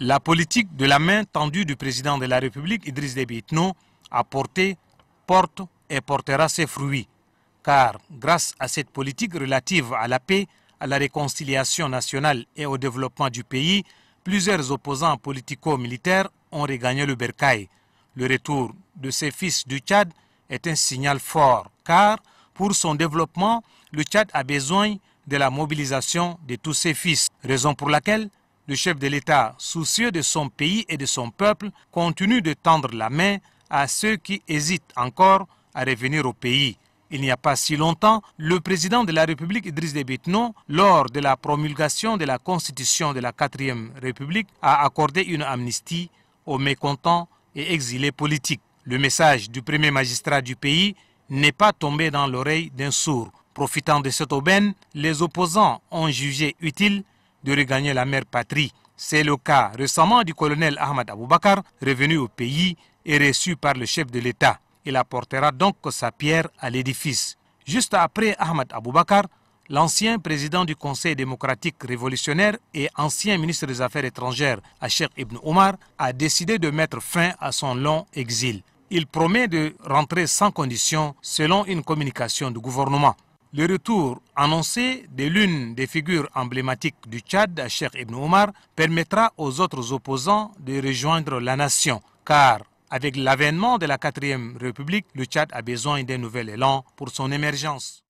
La politique de la main tendue du président de la République, Idriss Déby a porté, porte et portera ses fruits. Car grâce à cette politique relative à la paix, à la réconciliation nationale et au développement du pays, plusieurs opposants politico-militaires ont regagné le Bercail. Le retour de ces fils du Tchad est un signal fort, car pour son développement, le Tchad a besoin de la mobilisation de tous ses fils, raison pour laquelle le chef de l'État, soucieux de son pays et de son peuple, continue de tendre la main à ceux qui hésitent encore à revenir au pays. Il n'y a pas si longtemps, le président de la République Idriss Debitno, lors de la promulgation de la constitution de la 4e République, a accordé une amnistie aux mécontents et exilés politiques. Le message du premier magistrat du pays n'est pas tombé dans l'oreille d'un sourd. Profitant de cette aubaine, les opposants ont jugé utile de regagner la mère patrie. C'est le cas récemment du colonel Ahmad Aboubakar, revenu au pays et reçu par le chef de l'État. Il apportera donc sa pierre à l'édifice. Juste après Ahmad Aboubakar, l'ancien président du Conseil démocratique révolutionnaire et ancien ministre des Affaires étrangères, Hachek Ibn Omar, a décidé de mettre fin à son long exil. Il promet de rentrer sans condition selon une communication du gouvernement. Le retour annoncé de l'une des figures emblématiques du Tchad, Cheikh Ibn Omar, permettra aux autres opposants de rejoindre la nation, car avec l'avènement de la 4 République, le Tchad a besoin d'un nouvel élan pour son émergence.